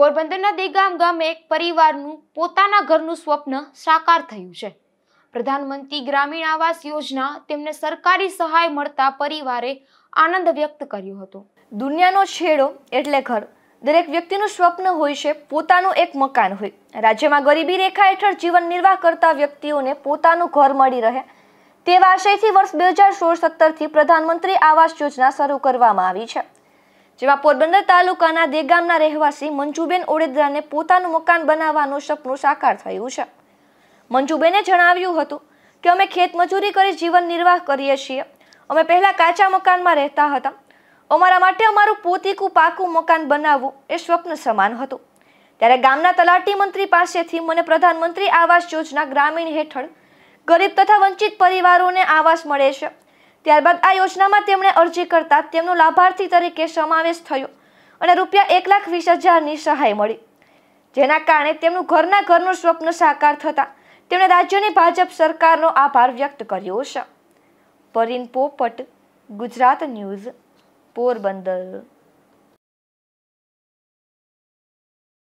પોરબંદરના દેગામ ગામે એક પરિવારનું પોતાના ઘરનું સ્વપ્ન સાકાર થયું છે પ્રધાનમંત્રી ગ્રામીણ આવાસ યોજના તેમને સરકારી સહાય મળતા પરિવારે આનંદ વ્યક્ત કર્યો હતો દુનિયાનો છેડો એટલે ઘર દરેક વ્યક્તિનું સ્વપ્ન હોય છે પોતાનું એક મકાન હોય રાજ્યમાં ગરીબી રેખા હેઠળ જીવન નિર્વાહ કરતા વ્યક્તિઓને પોતાનું ઘર મળી રહે તેવા આશયથી વર્ષ બે હજાર સોળ સત્તરથી પ્રધાનમંત્રી આવાસ યોજના શરૂ કરવામાં આવી છે જેમાં પોરબંદર તાલુકાના દેગામના રહેવાસી મંજુબેન ઓડેદરાને પોતાનું મકાન બનાવવાનું સપનું સાકાર થયું છે મંજુબેને જણાવ્યું હતું કે અમે ખેતમજૂરી કરી જીવન નિર્વાહ કરીએ છીએ અમે પહેલાં કાચા મકાનમાં રહેતા હતા અમારા માટે અમારું પોતીકું પાકું મકાન બનાવવું એ સ્વપ્ન સમાન હતું ત્યારે ગામના તલાટી મંત્રી પાસેથી મને પ્રધાનમંત્રી આવાસ યોજના ગ્રામીણ હેઠળ ગરીબ તથા વંચિત પરિવારોને આવાસ મળે છે ત્યારબાદ આ યોજનામાં તેમણે અરજી કરતા તેમનો લાભાર્થી તરીકે સમાવેશ થયો અને રૂપિયા એક લાખ વીસ હજારની સહાય મળી જેના કારણે તેમનું ઘરના ઘરનું સ્વપ્ન સાકાર થતા તેમણે રાજ્યની ભાજપ સરકારનો આભાર વ્યક્ત કર્યો છે પરીન પોપટ ગુજરાત ન્યૂઝ પોરબંદર